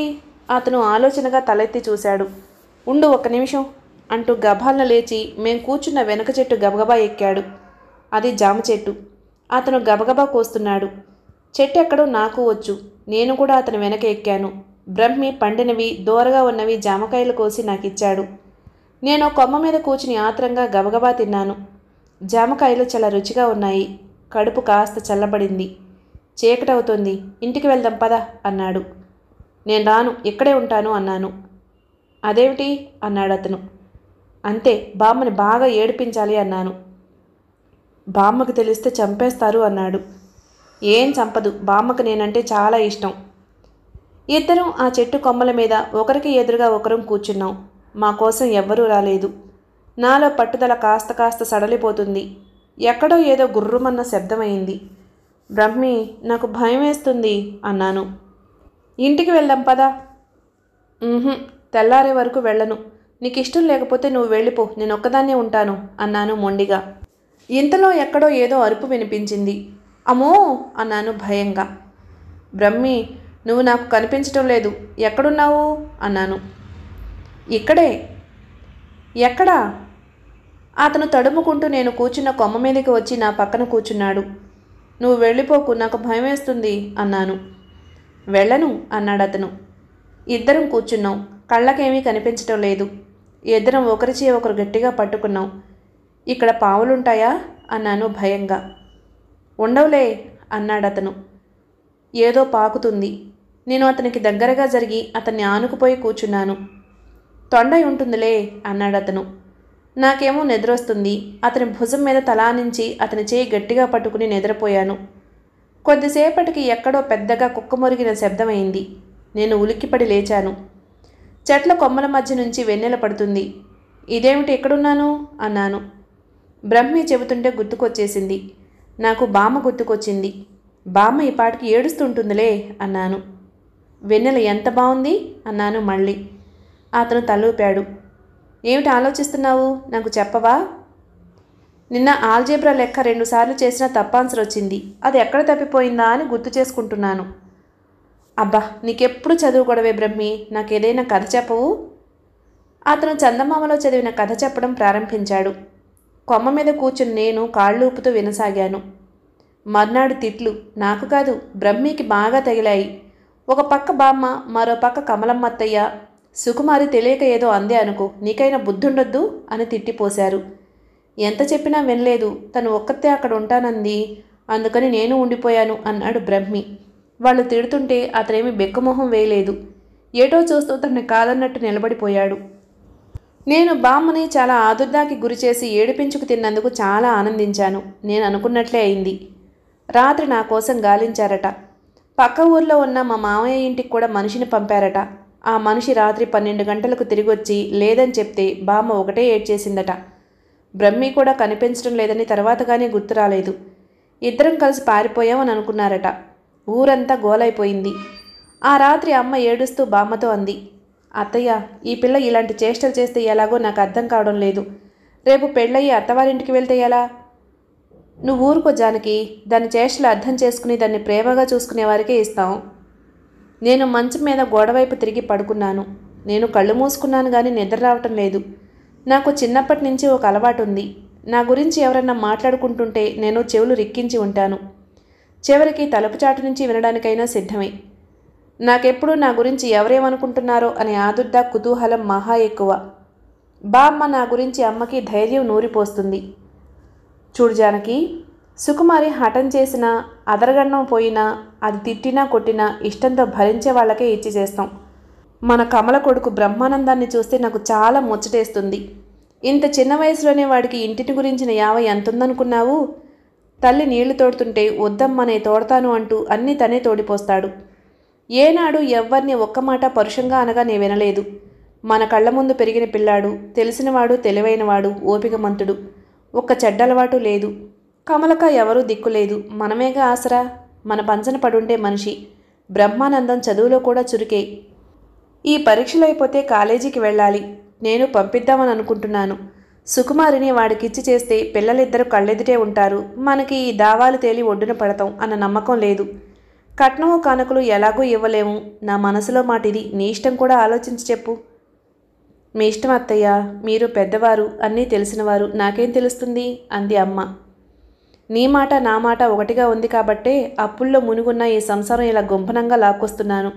అతను ఆలోచనగా తలెత్తి చూశాడు ఉండు ఒక్క నిమిషం అంటూ గభాలను లేచి మేం కూర్చున్న వెనుక చెట్టు గబగబా ఎక్కాడు అది జామ చెట్టు అతను గబగబా కోస్తున్నాడు చెట్టు ఎక్కడో నాకు వచ్చు నేను కూడా అతను వెనక ఎక్కాను బ్రహ్మి పండినవి దూరగా ఉన్నవి జామకాయలు కోసి నాకు ఇచ్చాడు నేను కొమ్మ మీద కూర్చుని ఆత్రంగా గబగబా తిన్నాను జామకాయలు చాలా రుచిగా ఉన్నాయి కడుపు కాస్త చల్లబడింది చీకటవుతుంది ఇంటికి వెళ్దాం పద అన్నాడు నేను రాను ఇక్కడే ఉంటాను అన్నాను అదేమిటి అన్నాడు అతను అంతే బామ్మని బాగా ఏడిపించాలి అన్నాను బామ్మకు తెలిస్తే చంపేస్తారు అన్నాడు ఏం చంపదు బామ్మకు నేనంటే చాలా ఇష్టం ఇద్దరం ఆ చెట్టు కొమ్మల మీద ఒకరికి ఎదురుగా ఒకరం కూర్చున్నాం మా కోసం ఎవ్వరూ రాలేదు నాలో పట్టుదల కాస్త కాస్త సడలిపోతుంది ఎక్కడో ఏదో గుర్రుమన్న శబ్దమైంది బ్రహ్మి నాకు భయం వేస్తుంది అన్నాను ఇంటికి వెళ్దాం పదా తెల్లారే వరకు వెళ్ళను నీకు ఇష్టం లేకపోతే నువ్వు వెళ్ళిపో నేను ఒక్కదాన్నే ఉంటాను అన్నాను మొండిగా ఇంతలో ఎక్కడో ఏదో అరుపు వినిపించింది అమ్మో అన్నాను భయంగా బ్రహ్మి నువ్వు నాకు కనిపించటం లేదు ఎక్కడున్నావు అన్నాను ఇక్కడే ఎక్కడా అతను తడుముకుంటూ నేను కూర్చున్న కొమ్మ మీదకి వచ్చి నా పక్కన కూర్చున్నాడు నువ్వు వెళ్ళిపోకు నాకు భయం వేస్తుంది అన్నాను వెళ్ళను అన్నాడు అతను ఇద్దరం కూర్చున్నాం కళ్ళకేమీ కనిపించటం లేదు ఇద్దరం ఒకరిచి ఒకరు గట్టిగా పట్టుకున్నాం ఇక్కడ పావులుంటాయా అన్నాను భయంగా ఉండవులే అన్నాడు అతను ఏదో పాకుతుంది నేను అతనికి దగ్గరగా జరిగి అతన్ని ఆనుకుపోయి కూర్చున్నాను తొండై ఉంటుందిలే అన్నాడు అతను నాకేమో నిద్ర వస్తుంది అతని భుజం మీద తలా నుంచి అతని చేయి గట్టిగా పట్టుకుని నిద్రపోయాను కొద్దిసేపటికి ఎక్కడో పెద్దగా కుక్క మురిగిన శబ్దమైంది నేను ఉలిక్కిపడి లేచాను చెట్ల కొమ్మల మధ్య నుంచి వెన్నెల పడుతుంది ఇదేమిటి ఎక్కడున్నాను అన్నాను బ్రహ్మి చెబుతుంటే గుర్తుకొచ్చేసింది నాకు బామ్మ గుర్తుకొచ్చింది బామ్మ ఈ పాటికి ఏడుస్తుంటుందిలే అన్నాను వెన్నెల ఎంత బాగుంది అన్నాను మళ్ళీ అతను తలూపాడు ఏమిటి ఆలోచిస్తున్నావు నాకు చెప్పవా నిన్న ఆల్జేబ్రా లెక్క రెండుసార్లు చేసిన తప్పాన్సర్ వచ్చింది అది ఎక్కడ తప్పిపోయిందా అని గుర్తు చేసుకుంటున్నాను అబ్బా నీకెప్పుడు చదువుకోవడమే బ్రహ్మి నాకేదైనా కథ చెప్పవు అతను చందమామలో చదివిన కథ చెప్పడం ప్రారంభించాడు కొమ్మ మీద కూర్చుని నేను కాళ్ళు ఊపుతూ వినసాగాను మర్నాడు తిట్లు నాకు కాదు బ్రహ్మికి బాగా తగిలాయి ఒక పక్క బామ్మ మరో పక్క కమలమ్మత్తయ్య సుకుమారి తెలియక ఏదో అందే అనుకో నీకైనా బుద్ధుండొద్దు అని తిట్టిపోశారు ఎంత చెప్పినా వినలేదు తను ఒక్కతే అక్కడ ఉంటానంది అందుకని నేను ఉండిపోయాను అన్నాడు బ్రహ్మి వాళ్ళు తిడుతుంటే అతనేమి బెక్కమోహం వేయలేదు ఏటో చూస్తూ తనని కాదన్నట్టు నిలబడిపోయాడు నేను బామ్మని చాలా ఆదుర్దాకి గురిచేసి ఏడిపించుకు తిన్నందుకు చాలా ఆనందించాను నేను అనుకున్నట్లే అయింది రాత్రి నా కోసం గాలించారట పక్క ఊర్లో ఉన్న మా మామయ్య ఇంటికి కూడా మనిషిని పంపారట ఆ మనిషి రాత్రి పన్నెండు గంటలకు తిరిగి వచ్చి లేదని చెప్తే బామ్మ ఒకటే ఏడ్చేసిందట బ్రహ్మి కూడా కనిపించడం లేదని తర్వాత కానీ గుర్తు రాలేదు ఇద్దరం కలిసి పారిపోయామని అనుకున్నారట ఊరంతా గోలైపోయింది ఆ రాత్రి అమ్మ ఏడుస్తూ బామ్మతో అంది అత్తయ్య ఈ పిల్ల ఇలాంటి చేష్టలు చేస్తే ఎలాగో నాకు అర్థం కావడం లేదు రేపు పెళ్ళయ్యి అత్తవారింటికి వెళ్తే ఎలా నువ్వు ఊరుకో జానకి దాని చేష్టలు అర్థం చేసుకుని దాన్ని ప్రేమగా చూసుకునే వారికే ఇస్తాం నేను మంచం మీద గోడవైపు తిరిగి పడుకున్నాను నేను కళ్ళు మూసుకున్నాను కానీ నిద్ర రావటం లేదు నాకు చిన్నప్పటి నుంచి ఒక అలవాటు ఉంది నా గురించి ఎవరన్నా మాట్లాడుకుంటుంటే నేను చెవులు రిక్కించి ఉంటాను చివరికి తలుపుచాటు నుంచి వినడానికైనా సిద్ధమే నాకెప్పుడు నా గురించి ఎవరేమనుకుంటున్నారో అనే ఆదుర్ద కుతూహలం మహా ఎక్కువ బామ్మ నా గురించి అమ్మకి ధైర్యం నూరిపోస్తుంది చూడు జానకి సుకుమారి హఠం చేసినా అదరగండం పోయినా అది తిట్టినా కొట్టినా ఇష్టంతో భరించే వాళ్ళకే ఇచ్చి చేస్తాం మన కమల కొడుకు బ్రహ్మానందాన్ని చూస్తే నాకు చాలా ముచ్చటేస్తుంది ఇంత చిన్న వయసులోనే వాడికి ఇంటిని గురించిన యావ ఎంతుందనుకున్నావు తల్లి నీళ్లు తోడుతుంటే వద్దమ్మనే తోడతాను అంటూ అన్నీ తనే తోడిపోస్తాడు ఏనాడు ఎవ్వరిని ఒక్క మాట పరుషంగా అనగా నే వినలేదు మన కళ్ళ ముందు పెరిగిన పిల్లాడు తెలిసినవాడు తెలివైనవాడు ఓపికమంతుడు ఒక్క చెడ్డలవాటు లేదు కమలక ఎవరూ దిక్కులేదు మనమేగా ఆసరా మన పంచన పడుండే మనిషి బ్రహ్మానందం చదువులో కూడా చురుకే ఈ పరీక్షలు అయిపోతే కాలేజీకి వెళ్ళాలి నేను పంపిద్దామని అనుకుంటున్నాను సుకుమారిని వాడికిచ్చి చేస్తే పిల్లలిద్దరూ కళ్ళెదుటే ఉంటారు మనకి ఈ దావాలు తేలి ఒడ్డున పడతాం అన్న నమ్మకం లేదు కట్నము కానుకలు ఎలాగూ ఇవ్వలేము నా మనసులో మాటిది నీ ఇష్టం కూడా ఆలోచించి చెప్పు మీ ఇష్టం అత్తయ్య మీరు పెద్దవారు అన్నీ తెలిసినవారు నాకేం తెలుస్తుంది అంది అమ్మ నీ మాట నా మాట ఒకటిగా ఉంది కాబట్టే అప్పుల్లో మునుగున్న ఈ సంసారం ఇలా గుంభనంగా లాక్కొస్తున్నాను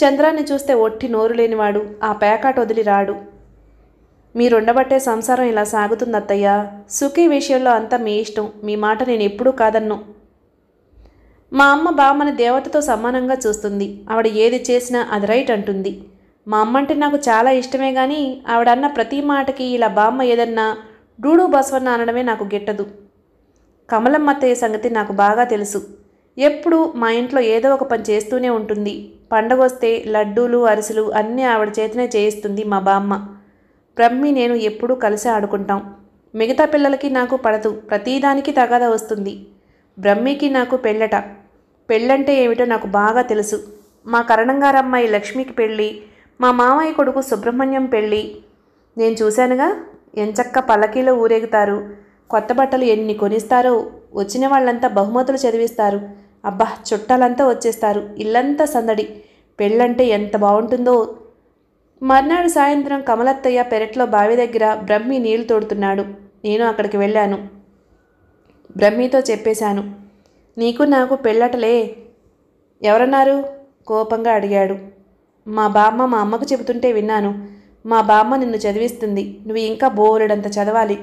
చంద్రాన్ని చూస్తే ఒట్టి నోరు లేనివాడు ఆ పేకాట వదిలి రాడు మీరుండబట్టే సంసారం ఇలా సాగుతుంది సుఖీ విషయంలో అంతా మీ ఇష్టం మీ మాట నేను ఎప్పుడూ కాదన్ను మా అమ్మ బామ్మని దేవతతో సమానంగా చూస్తుంది ఆవిడ ఏది చేసినా అది రైట్ అంటుంది మా అమ్మ అంటే నాకు చాలా ఇష్టమే కానీ ఆవిడన్న ప్రతి మాటకి ఇలా బామ్మ ఏదన్నా డూడు బసవన్న అనడమే నాకు గిట్టదు కమలమ్మత్తయ్య సంగతి నాకు బాగా తెలుసు ఎప్పుడు మా ఇంట్లో ఏదో ఒక పని చేస్తూనే ఉంటుంది పండగ వస్తే లడ్డూలు అరిసెలు అన్నీ ఆవిడ చేతనే చేయిస్తుంది మా బామ్మ బ్రహ్మి నేను ఎప్పుడూ కలిసి ఆడుకుంటాం మిగతా పిల్లలకి నాకు పడదు ప్రతిదానికి తగాద వస్తుంది బ్రహ్మికి నాకు పెళ్ళట పెళ్ళంటే ఏమిటో నాకు బాగా తెలుసు మా కరణంగారమ్మాయి లక్ష్మికి పెళ్ళి మా మామయ్య కొడుకు సుబ్రహ్మణ్యం పెళ్ళి నేను చూశానుగా ఎంచక్క పల్లకీలో ఊరేగుతారు కొత్త బట్టలు ఎన్ని కొనిస్తారో వచ్చిన వాళ్ళంతా బహుమతులు చదివిస్తారు అబ్బా చుట్టాలంతా వచ్చేస్తారు ఇల్లంతా సందడి పెళ్ళంటే ఎంత బాగుంటుందో మర్నాడు సాయంత్రం కమలత్తయ్య పెరట్లో బావి దగ్గర బ్రహ్మి నీళ్లు తోడుతున్నాడు నేను అక్కడికి వెళ్ళాను బ్రహ్మితో చెప్పేశాను నీకు నాకు పెళ్ళటలే ఎవరన్నారు కోపంగా అడిగాడు మా బామ్మ మా అమ్మకు చెబుతుంటే విన్నాను మా బామ్మ నిన్ను చదివిస్తుంది నువ్వు ఇంకా బోరెడంత చదవాలి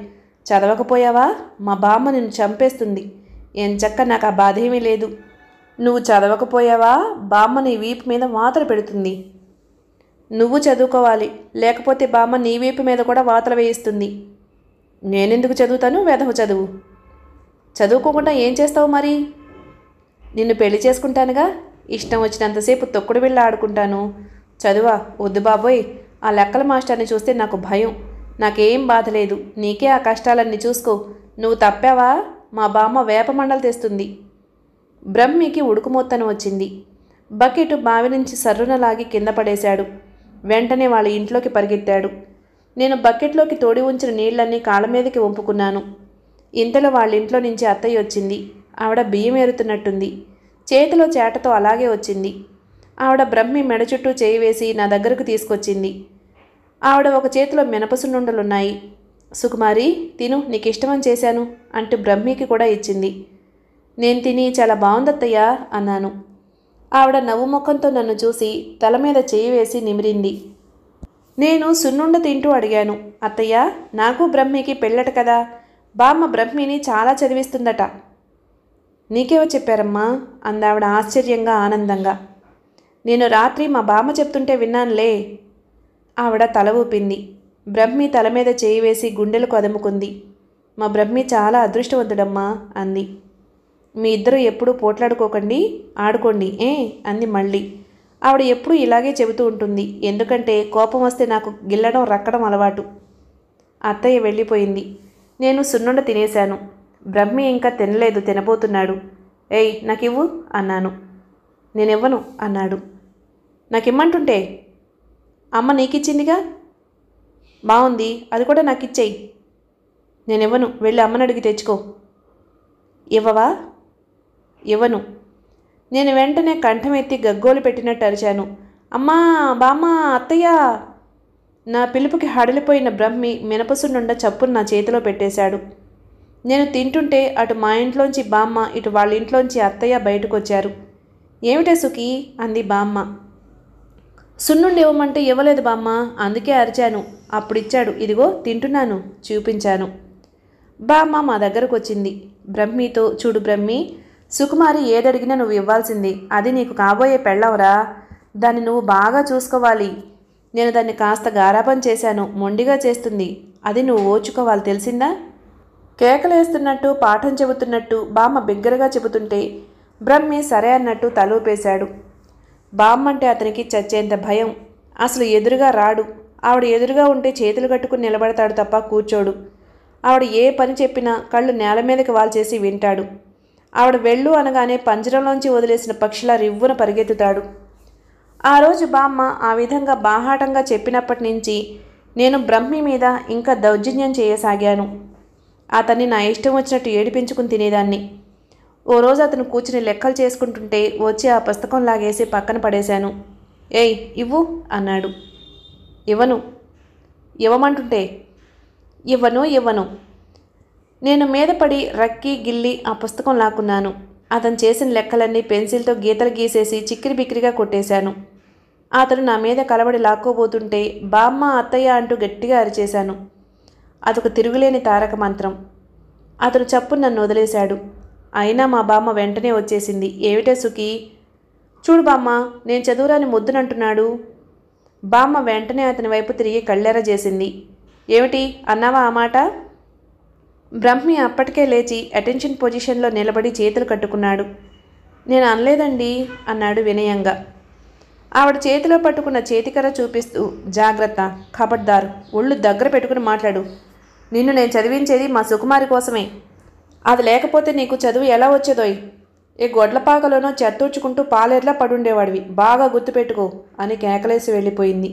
చదవకపోయావా మా బామ్మ నిన్ను చంపేస్తుంది చక్క నాకు ఆ బాధ ఏమీ లేదు నువ్వు చదవకపోయావా బామ్మ నీ వీపు మీద వాతలు పెడుతుంది నువ్వు చదువుకోవాలి లేకపోతే బామ్మ నీ వీపు మీద కూడా వాతలు వేయిస్తుంది నేనెందుకు చదువుతాను వెధవు చదువు చదువుకోకుండా ఏం చేస్తావు మరి నిన్ను పెళ్లి చేసుకుంటానుగా ఇష్టం వచ్చినంతసేపు తొక్కుడు వెళ్ళి ఆడుకుంటాను చదువా వద్దు బాబోయ్ ఆ లెక్కల మాస్టర్ని చూస్తే నాకు భయం నాకేం బాధ లేదు నీకే ఆ కష్టాలన్నీ చూసుకో నువ్వు తప్పావా మా బామ్మ వేపమండలు తెస్తుంది బ్రహ్మికి ఉడుకుమొత్తను వచ్చింది బకెట్ బావి నుంచి సర్రునలాగి లాగి కింద పడేశాడు వెంటనే వాళ్ళ ఇంట్లోకి పరిగెత్తాడు నేను బకెట్లోకి తోడి ఉంచిన నీళ్లన్నీ కాళ్ళ మీదకి వంపుకున్నాను ఇంతలో వాళ్ళ ఇంట్లో నుంచి అత్తయ్య వచ్చింది ఆవిడ బియ్యం ఏరుతున్నట్టుంది చేతిలో చేటతో అలాగే వచ్చింది ఆవిడ బ్రహ్మి మెడ చుట్టూ చేయి వేసి నా దగ్గరకు తీసుకొచ్చింది ఆవిడ ఒక చేతిలో నుండలున్నాయి సుకుమారి తిను నీకు ఇష్టమని చేశాను అంటూ బ్రహ్మికి కూడా ఇచ్చింది నేను తిని చాలా బాగుందత్తయ్యా అన్నాను ఆవిడ నవ్వు ముఖంతో నన్ను చూసి తల మీద చేయి వేసి నిమిరింది నేను సున్నుండ తింటూ అడిగాను అత్తయ్య నాకు బ్రహ్మికి పెళ్ళట కదా బామ్మ బ్రహ్మిని చాలా చదివిస్తుందట నీకేవో చెప్పారమ్మా అందావిడ ఆశ్చర్యంగా ఆనందంగా నేను రాత్రి మా బామ్మ చెప్తుంటే విన్నానులే ఆవిడ తల ఊపింది బ్రహ్మి తల మీద చేయి వేసి గుండెలు కదుముకుంది మా బ్రహ్మి చాలా అదృష్టవంతుడమ్మా అంది మీ ఇద్దరు ఎప్పుడూ పోట్లాడుకోకండి ఆడుకోండి ఏ అంది మళ్ళీ ఆవిడ ఎప్పుడు ఇలాగే చెబుతూ ఉంటుంది ఎందుకంటే కోపం వస్తే నాకు గిల్లడం రక్కడం అలవాటు అత్తయ్య వెళ్ళిపోయింది నేను సున్నుండ తినేశాను బ్రహ్మి ఇంకా తినలేదు తినబోతున్నాడు ఏయ్ నాకివ్వు అన్నాను నేనివ్వను అన్నాడు నాకిమ్మంటుంటే అమ్మ నీకిచ్చిందిగా బాగుంది అది కూడా నాకు ఇచ్చేయి నేను ఇవ్వను వెళ్ళి అమ్మని అడిగి తెచ్చుకో ఇవ్వవా ఇవ్వను నేను వెంటనే కంఠం ఎత్తి గగ్గోలు పెట్టినట్టు అరిచాను అమ్మా బామ్మ అత్తయ్య నా పిలుపుకి హడలిపోయిన బ్రహ్మి మినపసుండుండ చప్పును నా చేతిలో పెట్టేశాడు నేను తింటుంటే అటు మా ఇంట్లోంచి బామ్మ ఇటు వాళ్ళ ఇంట్లోంచి అత్తయ్య బయటకొచ్చారు ఏమిటే సుఖీ అంది బామ్మ సున్నుండి ఇవ్వమంటే ఇవ్వలేదు బామ్మ అందుకే అరిచాను అప్పుడిచ్చాడు ఇదిగో తింటున్నాను చూపించాను బామ్మ మా దగ్గరకు వచ్చింది బ్రహ్మీతో చూడు బ్రహ్మి సుకుమారి ఏదడిగినా నువ్వు ఇవ్వాల్సింది అది నీకు కాబోయే పెళ్ళవరా దాన్ని నువ్వు బాగా చూసుకోవాలి నేను దాన్ని కాస్త గారాపం చేశాను మొండిగా చేస్తుంది అది నువ్వు ఓచుకోవాలి తెలిసిందా కేకలేస్తున్నట్టు పాఠం చెబుతున్నట్టు బామ్మ బిగ్గరగా చెబుతుంటే బ్రహ్మి సరే అన్నట్టు తలూపేశాడు బామ్మంటే అతనికి చచ్చేంత భయం అసలు ఎదురుగా రాడు ఆవిడ ఎదురుగా ఉంటే చేతులు కట్టుకుని నిలబడతాడు తప్ప కూర్చోడు ఆవిడ ఏ పని చెప్పినా కళ్ళు నేల మీదకి వాల్చేసి వింటాడు ఆవిడ వెళ్ళు అనగానే పంజరంలోంచి వదిలేసిన పక్షిలా రివ్వున పరిగెత్తుతాడు ఆ రోజు బామ్మ ఆ విధంగా బాహాటంగా చెప్పినప్పటి నుంచి నేను బ్రహ్మి మీద ఇంకా దౌర్జన్యం చేయసాగాను అతన్ని నా ఇష్టం వచ్చినట్టు ఏడిపించుకుని తినేదాన్ని ఓ రోజు అతను కూర్చుని లెక్కలు చేసుకుంటుంటే వచ్చి ఆ పుస్తకం లాగేసి పక్కన పడేశాను ఏయ్ ఇవ్వు అన్నాడు ఇవ్వను ఇవ్వమంటుంటే ఇవ్వను ఇవ్వను నేను మీద పడి రక్కి గిల్లి ఆ పుస్తకం లాక్కున్నాను అతను చేసిన లెక్కలన్నీ పెన్సిల్తో గీతలు గీసేసి చిక్కిరి బిక్కిరిగా కొట్టేశాను అతను నా మీద కలబడి లాక్కోబోతుంటే బామ్మ అత్తయ్య అంటూ గట్టిగా అరిచేశాను అదొక తిరుగులేని తారక మంత్రం అతను చప్పు నన్ను వదిలేశాడు అయినా మా బామ్మ వెంటనే వచ్చేసింది ఏమిటే సుఖి చూడు బామ్మ నేను చదువురాని ముద్దునంటున్నాడు బామ్మ వెంటనే అతని వైపు తిరిగి కళ్ళెర చేసింది ఏమిటి అన్నావా ఆ మాట బ్రహ్మి అప్పటికే లేచి అటెన్షన్ పొజిషన్లో నిలబడి చేతులు కట్టుకున్నాడు నేను అనలేదండి అన్నాడు వినయంగా ఆవిడ చేతిలో పట్టుకున్న చేతికర చూపిస్తూ జాగ్రత్త ఖబర్దార్ ఒళ్ళు దగ్గర పెట్టుకుని మాట్లాడు నిన్ను నేను చదివించేది మా సుకుమారి కోసమే అది లేకపోతే నీకు చదువు ఎలా వచ్చేదోయ్ ఏ గొడ్లపాకలోనో చెత్తూర్చుకుంటూ పాలేర్లా పడుండేవాడివి బాగా గుర్తుపెట్టుకో అని కేకలేసి వెళ్ళిపోయింది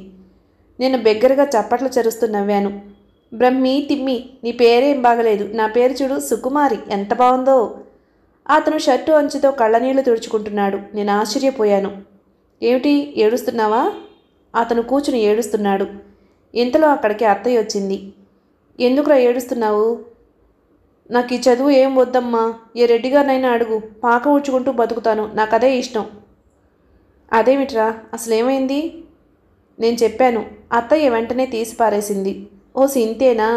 నేను బిగ్గరగా చప్పట్లు చరుస్తూ నవ్వాను బ్రహ్మి తిమ్మి నీ పేరేం బాగలేదు నా పేరు చూడు సుకుమారి ఎంత బాగుందో అతను షర్టు అంచుతో కళ్ళనీళ్లు తుడుచుకుంటున్నాడు నేను ఆశ్చర్యపోయాను ఏమిటి ఏడుస్తున్నావా అతను కూర్చుని ఏడుస్తున్నాడు ఇంతలో అక్కడికి అత్తయ్య వచ్చింది ఎందుకురా ఏడుస్తున్నావు నాకు ఈ చదువు ఏం వద్దమ్మా ఏ గారినైనా అడుగు పాక ఉడ్చుకుంటూ బతుకుతాను నాకు అదే ఇష్టం అదేమిట్రా అసలు ఏమైంది నేను చెప్పాను అత్తయ్య వెంటనే తీసి పారేసింది ఓ సింతేనా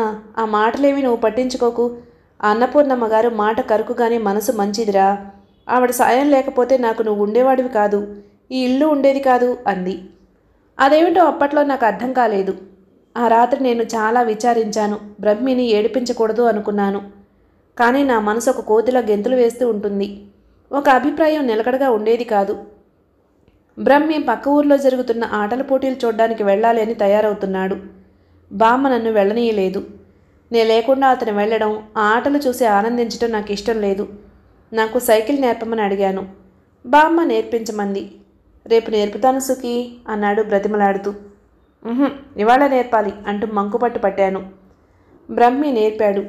ఆ మాటలేమి నువ్వు పట్టించుకోకు అన్నపూర్ణమ్మ గారు మాట కరుకుగానే మనసు మంచిదిరా ఆవిడ సాయం లేకపోతే నాకు నువ్వు ఉండేవాడివి కాదు ఈ ఇల్లు ఉండేది కాదు అంది అదేమిటో అప్పట్లో నాకు అర్థం కాలేదు ఆ రాత్రి నేను చాలా విచారించాను బ్రహ్మిని ఏడిపించకూడదు అనుకున్నాను కానీ నా మనసు ఒక కోతిలా గెంతులు వేస్తూ ఉంటుంది ఒక అభిప్రాయం నిలకడగా ఉండేది కాదు బ్రహ్మి పక్క ఊర్లో జరుగుతున్న ఆటల పోటీలు చూడ్డానికి వెళ్ళాలి అని తయారవుతున్నాడు బామ్మ నన్ను వెళ్ళనీయలేదు నేను లేకుండా అతను వెళ్ళడం ఆ ఆటలు చూసి ఆనందించడం నాకు ఇష్టం లేదు నాకు సైకిల్ నేర్పమని అడిగాను బామ్మ నేర్పించమంది రేపు నేర్పుతాను సుఖీ అన్నాడు బ్రతిమలాడుతూ ఇవాళ నేర్పాలి అంటూ మంకుపట్టు పట్టాను బ్రహ్మి నేర్పాడు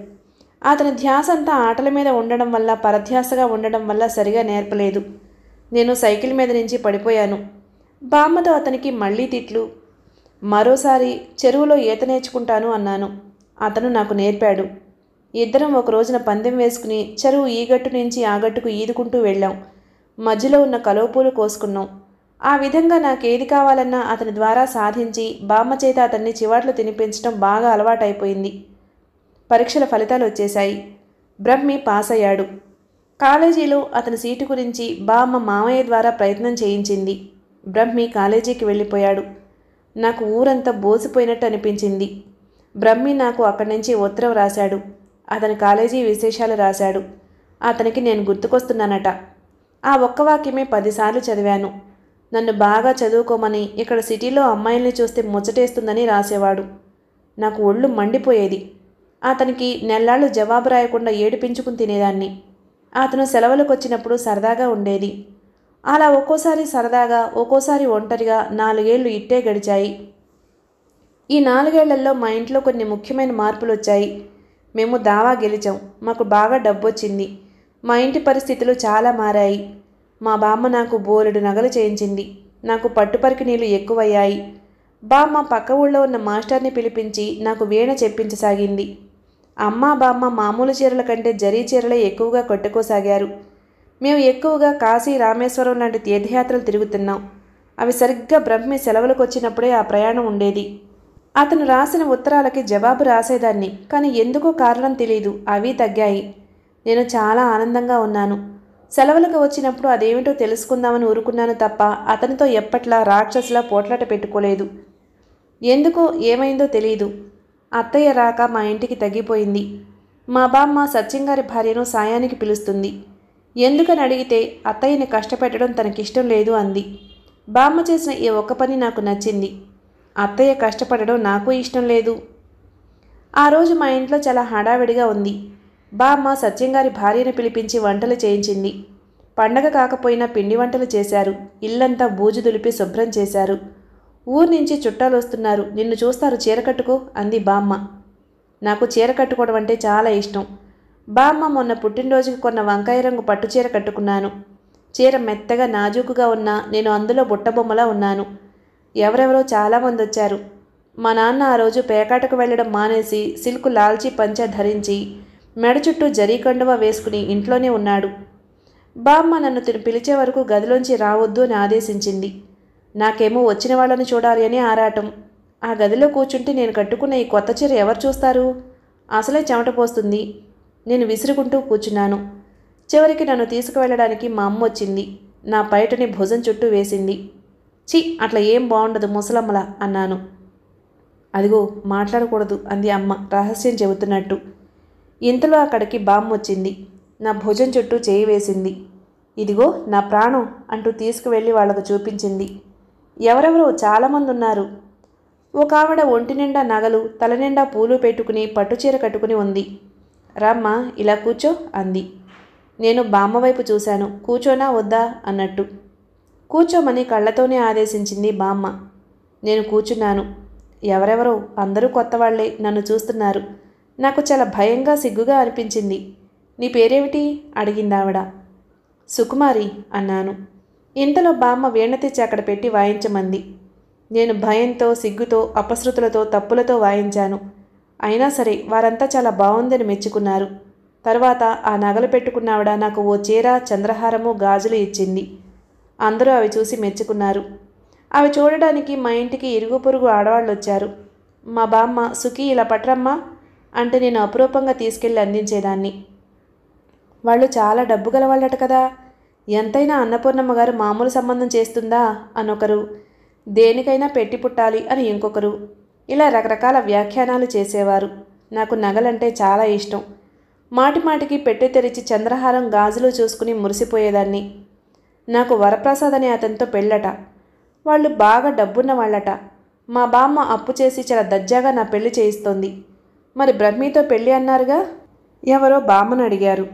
అతని ధ్యాస అంతా ఆటల మీద ఉండడం వల్ల పరధ్యాసగా ఉండడం వల్ల సరిగా నేర్పలేదు నేను సైకిల్ మీద నుంచి పడిపోయాను బామ్మతో అతనికి మళ్ళీ తిట్లు మరోసారి చెరువులో ఈత నేర్చుకుంటాను అన్నాను అతను నాకు నేర్పాడు ఇద్దరం ఒక రోజున పందెం వేసుకుని చెరువు ఈ గట్టు నుంచి ఆ గట్టుకు ఈదుకుంటూ వెళ్ళాం మధ్యలో ఉన్న కలువపూలు కోసుకున్నాం ఆ విధంగా నాకేది కావాలన్నా అతని ద్వారా సాధించి బామ్మ చేత అతన్ని చివాట్లు తినిపించడం బాగా అలవాటైపోయింది పరీక్షల ఫలితాలు వచ్చేశాయి బ్రహ్మి పాస్ అయ్యాడు కాలేజీలో అతని సీటు గురించి బామ్మ మామయ్య ద్వారా ప్రయత్నం చేయించింది బ్రహ్మి కాలేజీకి వెళ్ళిపోయాడు నాకు ఊరంతా బోసిపోయినట్టు అనిపించింది బ్రహ్మి నాకు అక్కడి నుంచి ఉత్తరం రాశాడు అతని కాలేజీ విశేషాలు రాశాడు అతనికి నేను గుర్తుకొస్తున్నానట ఆ ఒక్క వాక్యమే పదిసార్లు చదివాను నన్ను బాగా చదువుకోమని ఇక్కడ సిటీలో అమ్మాయిల్ని చూస్తే ముచ్చటేస్తుందని రాసేవాడు నాకు ఒళ్ళు మండిపోయేది అతనికి నెల్లాళ్ళు జవాబు రాయకుండా ఏడిపించుకుని తినేదాన్ని అతను సెలవులకు వచ్చినప్పుడు సరదాగా ఉండేది అలా ఒక్కోసారి సరదాగా ఒక్కోసారి ఒంటరిగా నాలుగేళ్లు ఇట్టే గడిచాయి ఈ నాలుగేళ్లలో మా ఇంట్లో కొన్ని ముఖ్యమైన మార్పులు వచ్చాయి మేము దావా గెలిచాం మాకు బాగా డబ్బొచ్చింది మా ఇంటి పరిస్థితులు చాలా మారాయి మా బామ్మ నాకు బోలెడు నగలు చేయించింది నాకు పట్టుపరికి నీళ్ళు ఎక్కువయ్యాయి బామ్మ పక్క ఊళ్ళో ఉన్న మాస్టర్ని పిలిపించి నాకు వీణ చెప్పించసాగింది అమ్మా బామ్మ మామూలు చీరల కంటే జరీ చీరలే ఎక్కువగా కొట్టుకోసాగారు మేము ఎక్కువగా కాశీ రామేశ్వరం లాంటి తీర్థయాత్రలు తిరుగుతున్నాం అవి సరిగ్గా బ్రహ్మి సెలవులకు వచ్చినప్పుడే ఆ ప్రయాణం ఉండేది అతను రాసిన ఉత్తరాలకి జవాబు రాసేదాన్ని కానీ ఎందుకో కారణం తెలియదు అవి తగ్గాయి నేను చాలా ఆనందంగా ఉన్నాను సెలవులకు వచ్చినప్పుడు అదేమిటో తెలుసుకుందామని ఊరుకున్నాను తప్ప అతనితో ఎప్పట్లా రాక్షసులా పోట్లాట పెట్టుకోలేదు ఎందుకో ఏమైందో తెలియదు అత్తయ్య రాక మా ఇంటికి తగ్గిపోయింది మా బామ్మ సత్యంగారి భార్యను సాయానికి పిలుస్తుంది ఎందుకని అడిగితే అత్తయ్యని కష్టపెట్టడం తనకిష్టం లేదు అంది బామ్మ చేసిన ఈ ఒక్క పని నాకు నచ్చింది అత్తయ్య కష్టపడడం నాకు ఇష్టం లేదు ఆ రోజు మా ఇంట్లో చాలా హడావిడిగా ఉంది బామ్మ సత్యంగారి భార్యను పిలిపించి వంటలు చేయించింది పండగ కాకపోయినా పిండి వంటలు చేశారు ఇల్లంతా బూజు దులిపి శుభ్రం చేశారు ఊరు నుంచి చుట్టాలు వస్తున్నారు నిన్ను చూస్తారు చీర కట్టుకో అంది బామ్మ నాకు చీర కట్టుకోవడం అంటే చాలా ఇష్టం బామ్మ మొన్న పుట్టినరోజుకి కొన్న వంకాయ రంగు పట్టు చీర కట్టుకున్నాను చీర మెత్తగా నాజూకుగా ఉన్నా నేను అందులో బుట్టబొమ్మలా ఉన్నాను ఎవరెవరో చాలామంది వచ్చారు మా నాన్న ఆ రోజు పేకాటకు వెళ్ళడం మానేసి సిల్క్ లాల్చి పంచ ధరించి మెడ చుట్టూ కండువా వేసుకుని ఇంట్లోనే ఉన్నాడు బామ్మ నన్ను తిను పిలిచే వరకు గదిలోంచి రావద్దు అని ఆదేశించింది నాకేమో వచ్చిన వాళ్ళని చూడాలి అని ఆరాటం ఆ గదిలో కూర్చుంటే నేను కట్టుకున్న ఈ కొత్త చీర ఎవరు చూస్తారు అసలే చెమట పోస్తుంది నేను విసురుకుంటూ కూర్చున్నాను చివరికి నన్ను తీసుకువెళ్ళడానికి మా అమ్మ వచ్చింది నా పైటని భుజం చుట్టూ వేసింది చి అట్లా ఏం బాగుండదు ముసలమ్మల అన్నాను అదిగో మాట్లాడకూడదు అంది అమ్మ రహస్యం చెబుతున్నట్టు ఇంతలో అక్కడికి బామ్మ వచ్చింది నా భుజం చుట్టూ చేయి వేసింది ఇదిగో నా ప్రాణం అంటూ తీసుకువెళ్ళి వాళ్లకు చూపించింది ఎవరెవరో చాలామంది ఉన్నారు ఒక ఆవిడ ఒంటి నిండా నగలు తలనిండా పూలు పెట్టుకుని పట్టుచీర కట్టుకుని ఉంది రామ్మ ఇలా కూర్చో అంది నేను బామ్మ వైపు చూశాను కూర్చోనా వద్దా అన్నట్టు కూర్చోమని కళ్ళతోనే ఆదేశించింది బామ్మ నేను కూర్చున్నాను ఎవరెవరో అందరూ కొత్త వాళ్లే నన్ను చూస్తున్నారు నాకు చాలా భయంగా సిగ్గుగా అనిపించింది నీ పేరేమిటి అడిగిందావిడ సుకుమారి అన్నాను ఇంతలో బామ్మ వీణ తెచ్చి అక్కడ పెట్టి వాయించమంది నేను భయంతో సిగ్గుతో అపశృతులతో తప్పులతో వాయించాను అయినా సరే వారంతా చాలా బాగుందని మెచ్చుకున్నారు తర్వాత ఆ నగలు పెట్టుకున్నావిడ నాకు ఓ చీర చంద్రహారము గాజులు ఇచ్చింది అందరూ అవి చూసి మెచ్చుకున్నారు అవి చూడడానికి మా ఇంటికి ఇరుగు పొరుగు ఆడవాళ్ళు వచ్చారు మా బామ్మ సుఖీ ఇలా పట్రమ్మా అంటే నేను అపురూపంగా తీసుకెళ్ళి అందించేదాన్ని వాళ్ళు చాలా డబ్బు గలవాళ్ళట కదా ఎంతైనా అన్నపూర్ణమ్మ గారు మామూలు సంబంధం చేస్తుందా అనొకరు దేనికైనా పెట్టి పుట్టాలి అని ఇంకొకరు ఇలా రకరకాల వ్యాఖ్యానాలు చేసేవారు నాకు నగలంటే చాలా ఇష్టం మాటిమాటికి పెట్టి తెరిచి చంద్రహారం గాజులు చూసుకుని మురిసిపోయేదాన్ని నాకు వరప్రసాద్ అనే అతనితో పెళ్ళట వాళ్ళు బాగా డబ్బున్న వాళ్ళట మా బామ్మ అప్పు చేసి చాలా దర్జాగా నా పెళ్లి చేయిస్తోంది మరి బ్రహ్మీతో పెళ్ళి అన్నారుగా ఎవరో బామ్మను అడిగారు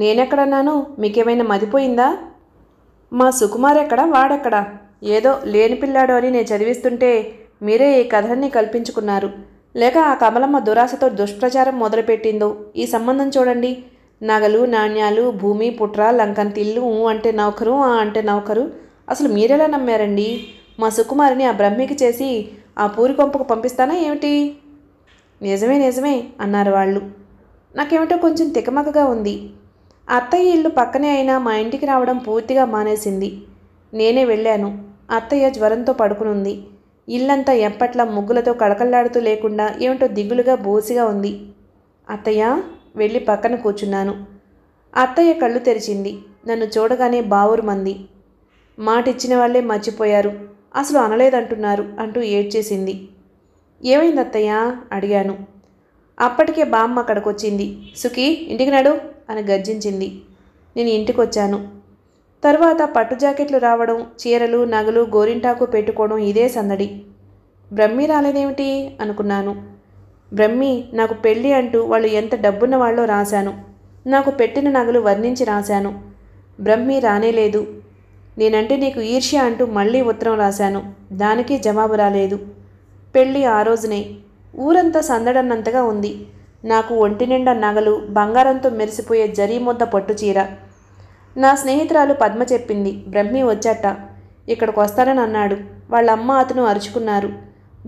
నేనెక్కడన్నాను మీకేమైనా మదిపోయిందా మా సుకుమార్ ఎక్కడా వాడెక్కడా ఏదో లేని పిల్లాడు అని నేను చదివిస్తుంటే మీరే ఈ కథని కల్పించుకున్నారు లేక ఆ కమలమ్మ దురాశతో దుష్ప్రచారం మొదలుపెట్టిందో ఈ సంబంధం చూడండి నగలు నాణ్యాలు భూమి పుట్ర లంకన్ తిల్లు అంటే నౌకరు ఆ అంటే నౌకరు అసలు మీరెలా నమ్మారండి మా సుకుమారిని ఆ బ్రహ్మికి చేసి ఆ పూరి కొంపకు పంపిస్తానా ఏమిటి నిజమే నిజమే అన్నారు వాళ్ళు నాకేమిటో కొంచెం తికమకగా ఉంది అత్తయ్య ఇల్లు పక్కనే అయినా మా ఇంటికి రావడం పూర్తిగా మానేసింది నేనే వెళ్ళాను అత్తయ్య జ్వరంతో పడుకునుంది ఇల్లంతా ఎప్పట్లా ముగ్గులతో కడకల్లాడుతూ లేకుండా ఏమిటో దిగులుగా బోసిగా ఉంది అత్తయ్య వెళ్ళి పక్కన కూర్చున్నాను అత్తయ్య కళ్ళు తెరిచింది నన్ను చూడగానే బావురు మంది మాటిచ్చిన వాళ్ళే మర్చిపోయారు అసలు అనలేదంటున్నారు అంటూ ఏడ్చేసింది ఏమైంది అత్తయ్య అడిగాను అప్పటికే బామ్మ అక్కడికొచ్చింది సుఖీ ఇంటికి నాడు అని గర్జించింది నేను ఇంటికొచ్చాను తర్వాత పట్టు జాకెట్లు రావడం చీరలు నగలు గోరింటాకు పెట్టుకోవడం ఇదే సందడి బ్రహ్మి రాలేదేమిటి అనుకున్నాను బ్రహ్మి నాకు పెళ్ళి అంటూ వాళ్ళు ఎంత డబ్బున్న వాళ్ళో రాశాను నాకు పెట్టిన నగలు వర్ణించి రాశాను బ్రహ్మి రానేలేదు నేనంటే నీకు ఈర్ష్య అంటూ మళ్ళీ ఉత్తరం రాశాను దానికి జవాబు రాలేదు పెళ్ళి ఆ రోజునే ఊరంతా సందడన్నంతగా ఉంది నాకు ఒంటి నిండా నగలు బంగారంతో మెరిసిపోయే జరీ ముద్ద చీర నా స్నేహితురాలు పద్మ చెప్పింది బ్రహ్మి వచ్చాట ఇక్కడికి వస్తానని అన్నాడు వాళ్ళ అమ్మ అతను అరుచుకున్నారు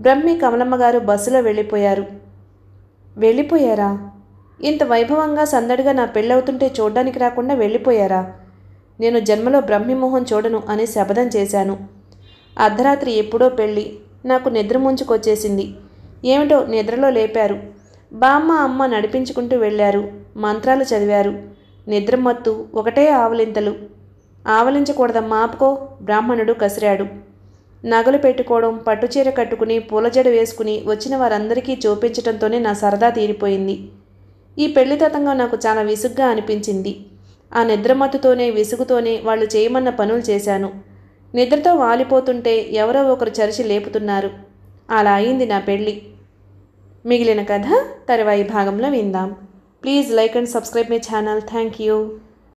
బ్రహ్మి కమలమ్మ గారు బస్సులో వెళ్ళిపోయారు వెళ్ళిపోయారా ఇంత వైభవంగా సందడిగా నా పెళ్ళవుతుంటే చూడ్డానికి రాకుండా వెళ్ళిపోయారా నేను జన్మలో బ్రహ్మిమోహం చూడను అని శపథం చేశాను అర్ధరాత్రి ఎప్పుడో పెళ్ళి నాకు నిద్ర ముంచుకొచ్చేసింది ఏమిటో నిద్రలో లేపారు బామ్మ అమ్మ నడిపించుకుంటూ వెళ్ళారు మంత్రాలు చదివారు నిద్రమత్తు ఒకటే ఆవలింతలు ఆవలించకూడదమ్మా ఆపుకో బ్రాహ్మణుడు కసిరాడు నగలు పెట్టుకోవడం పట్టుచీర కట్టుకుని పూలజడ వేసుకుని వచ్చిన వారందరికీ చూపించడంతోనే నా సరదా తీరిపోయింది ఈ పెళ్లి తతంగం నాకు చాలా విసుగ్గా అనిపించింది ఆ నిద్రమత్తుతోనే విసుగుతోనే వాళ్ళు చేయమన్న పనులు చేశాను నిద్రతో వాలిపోతుంటే ఎవరో ఒకరు చరిచి లేపుతున్నారు అలా అయింది నా పెళ్ళి मिगलन कथ तरवाई भाग में विदा प्लीज़ लाइक अं सब्सक्रैब मई ान थैंक यू